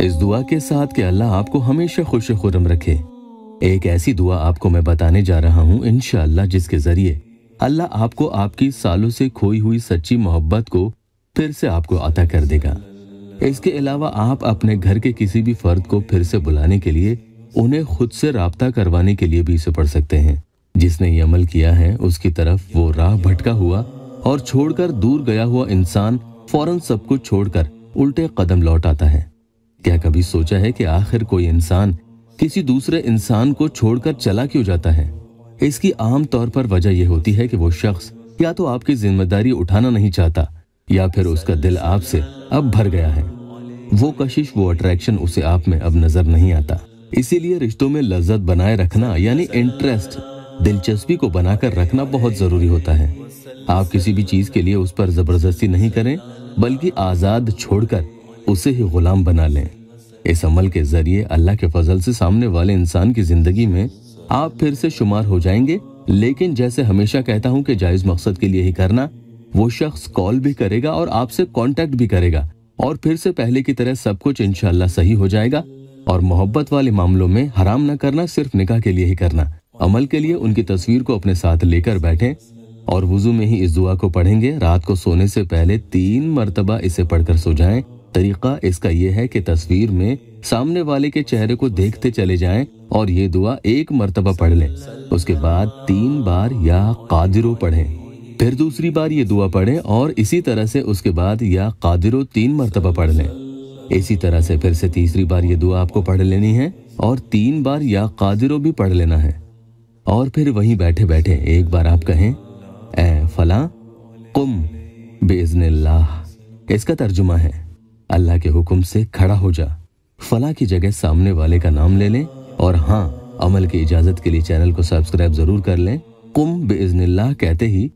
इस दुआ के साथ के अल्लाह आपको हमेशा खुश खुरम रखे एक ऐसी दुआ आपको मैं बताने जा रहा हूँ इन जिसके ज़रिए अल्लाह आपको आपकी सालों से खोई हुई सच्ची मोहब्बत को फिर से आपको अता कर देगा इसके अलावा आप अपने घर के किसी भी फर्द को फिर से बुलाने के लिए उन्हें खुद से रबता करवाने के लिए भी इसे पढ़ सकते हैं जिसने ये अमल किया है उसकी तरफ वो राह भटका हुआ और छोड़कर दूर गया हुआ इंसान फौरन सब कुछ छोड़कर उल्टे कदम लौट आता है क्या कभी सोचा है कि आखिर कोई इंसान किसी दूसरे इंसान को छोड़कर चला क्यों जाता है इसकी आम तौर पर वजह यह होती है कि वो शख्स या तो आपकी जिम्मेदारी उठाना नहीं चाहता या फिर उसका दिल आपसे अब भर गया है वो कशिश वो अट्रैक्शन उसे आप में अब नजर नहीं आता इसीलिए रिश्तों में लज्जत बनाए रखना यानी इंटरेस्ट दिलचस्पी को बनाकर रखना बहुत जरूरी होता है आप किसी भी चीज के लिए उस पर जबरदस्ती नहीं करें बल्कि आजाद छोड़कर उसे ही गुलाम बना लें इस अमल के जरिए अल्लाह के फजल से सामने वाले इंसान की जिंदगी में आप फिर से शुमार हो जाएंगे लेकिन जैसे हमेशा कहता हूँ कि जायज मकसद के लिए ही करना वो शख्स कॉल भी करेगा और आपसे कांटेक्ट भी करेगा और फिर से पहले की तरह सब कुछ इनशाला सही हो जाएगा और मोहब्बत वाले मामलों में हराम न करना सिर्फ निकाह के लिए ही करना अमल के लिए उनकी तस्वीर को अपने साथ लेकर बैठें और वजू में ही इस दुआ को पढ़ेंगे रात को सोने से पहले तीन मरतबा इसे पढ़कर सो जाएं। तरीका इसका यह है कि तस्वीर में सामने वाले के चेहरे को देखते चले जाएं और ये दुआ एक मरतबा पढ़ लें उसके बाद तीन बार या कादिरो पढ़ें फिर दूसरी बार ये दुआ पढ़ें और इसी तरह से उसके बाद या कादिरो तीन मरतबा पढ़ लें इसी तरह से फिर से तीसरी बार ये दुआ आपको पढ़ लेनी है और तीन बार या कादिरो भी पढ़ लेना है और फिर वहीं बैठे बैठे एक बार आप कहें ए फला कुम बेजन इसका तर्जुमा है अल्लाह के हुक्म से खड़ा हो जा फला की जगह सामने वाले का नाम ले लें और हाँ अमल की इजाजत के लिए चैनल को सब्सक्राइब जरूर कर लें कुम बेजन कहते ही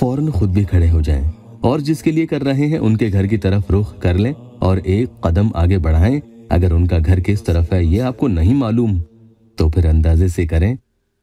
फौरन खुद भी खड़े हो जाएं और जिसके लिए कर रहे हैं उनके घर की तरफ रुख कर लें और एक कदम आगे बढ़ाएं अगर उनका घर किस तरफ है ये आपको नहीं मालूम तो फिर अंदाजे से करें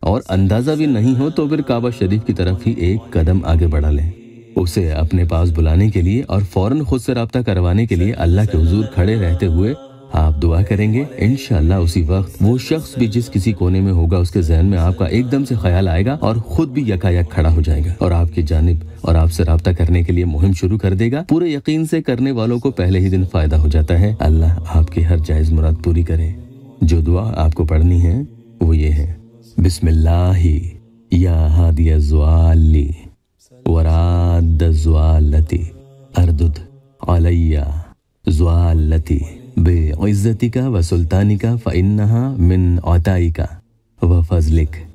और अंदाजा भी नहीं हो तो फिर काबा शरीफ की तरफ ही एक कदम आगे बढ़ा लें उसे अपने पास बुलाने के लिए और फौरन खुद से रबता करवाने के लिए अल्लाह के हजूर खड़े रहते हुए आप दुआ करेंगे इनशाला उसी वक्त वो शख्स भी जिस किसी कोने में होगा उसके जहन में आपका एकदम से ख्याल आएगा और खुद भी यकायक खड़ा हो जाएगा और आपकी जानब और आपसे रबता करने के लिए मुहिम शुरू कर देगा पूरे यकीन से करने वालों को पहले ही दिन फायदा हो जाता है अल्लाह आपकी हर जायज मुराद पूरी करे जो दुआ आपको पढ़नी है वो ये है بسم الله يا هادي الزوال وراد الزوالة أردد علي زوالتي بعزتك وسلطانك فإنها من عطائك وفضلك